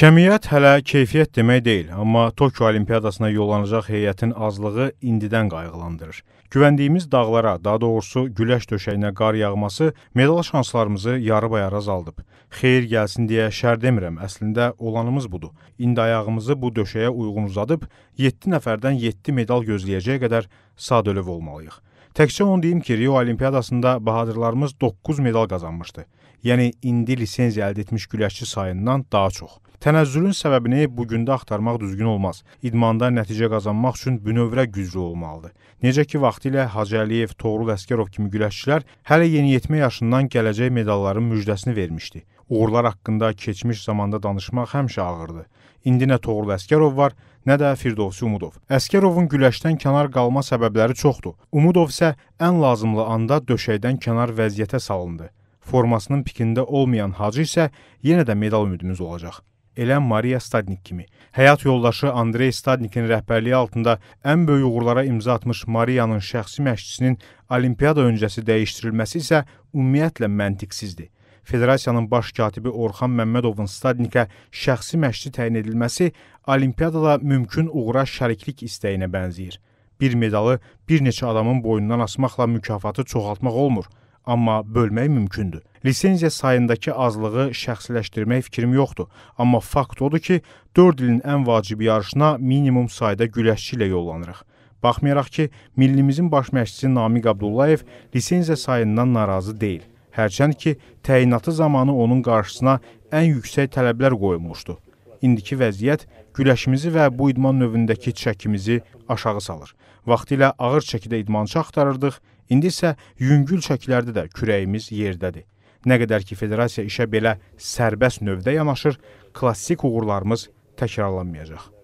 Kəmiyyət hələ keyfiyyət demək deyil, amma Tokio Olimpiadasına yollanacaq heyətin azlığı indidən qayğılandırır. Güvəndiyimiz dağlara, daha doğrusu güləş döşəyinə qar yağması medal şanslarımızı yarı-bayar azaldıb. Xeyir gəlsin deyə şər demirəm, əslində olanımız budur. İndi ayağımızı bu döşəyə uyğun uzadıb 7 nəfərdən 7 medal gözləyəcəyə qədər sadəlöv olmalıyıq. Təkcə onu deyim ki, Rio Olimpiadasında bahadırlarımız 9 medal qazanmışdı. Yəni indi lisenziya əldə etmiş güləşçi sayından daha çox. Tənəzzülün səbəbini bu gündə axtarmaq düzgün olmaz. İdmanda nəticə qazanmaq üçün bünövrə güclü olmalıdır. Necə ki vaxtilə Hacı Əliyev, Toğrul Əskərov kimi güləşçilər hələ yeniyetmə yaşından gələcək medalların müjdəsini vermişdi. Uğurlar haqqında keçmiş zamanda danışmaq həmişə ağırdı. İndi nə Toğrul Əskərov var, nə də Firdovsi Umudov. Əskərovun güləşdən kənar qalma səbəbləri çoxdur. Umudov isə ən lazımlı anda döşəkdən kənar vəziyyətə salındı. Formasının pikində olmayan Hacı isə yenə də medal ümidimiz olacaq elə Maria Stadnik kimi. Həyat yoldaşı Andrey Stadnikin rəhbərliyi altında ən böyük uğurlara imza atmış Mariyanın şəxsi məşqçisinin olimpiyada öncəsi dəyişdirilməsi isə ümumiyyətlə məntiqsizdir. Federasiyanın baş katibi Orxan Məmmədovun Stadnikə şəxsi məşqçi təyin edilməsi olimpiadada mümkün uğura şəriklik istəyinə bənzəyir. Bir medalı bir neçə adamın boyundan asmaqla mükafatı çoxaltmaq olmur, amma bölmək mümkündür. Lisenziya sayındakı azlığı şəxsiləşdirmək fikrim yoxdur, amma fakt odur ki, 4 ilin ən vacib yarışına minimum sayda güləşçi ilə yollanırıq. Baxmayaraq ki, millimizin baş məşqçisi Namiq Abdullayev lisenziya sayından narazı deyil. Hərçənd ki, təyinatı zamanı onun qarşısına ən yüksək tələblər qoyulmuşdu. İndiki vəziyyət güləşimizi və bu idman növündəki çəkimizi aşağı salır. Vaxtilə ağır çəkidə idmançı axtarırdıq, indi isə yüngül çəkilərdə də kürəyimiz yerdədir. Nə qədər ki, federasiya işə belə sərbəst növdə yanaşır, klassik uğurlarımız təkrarlanmayacaq.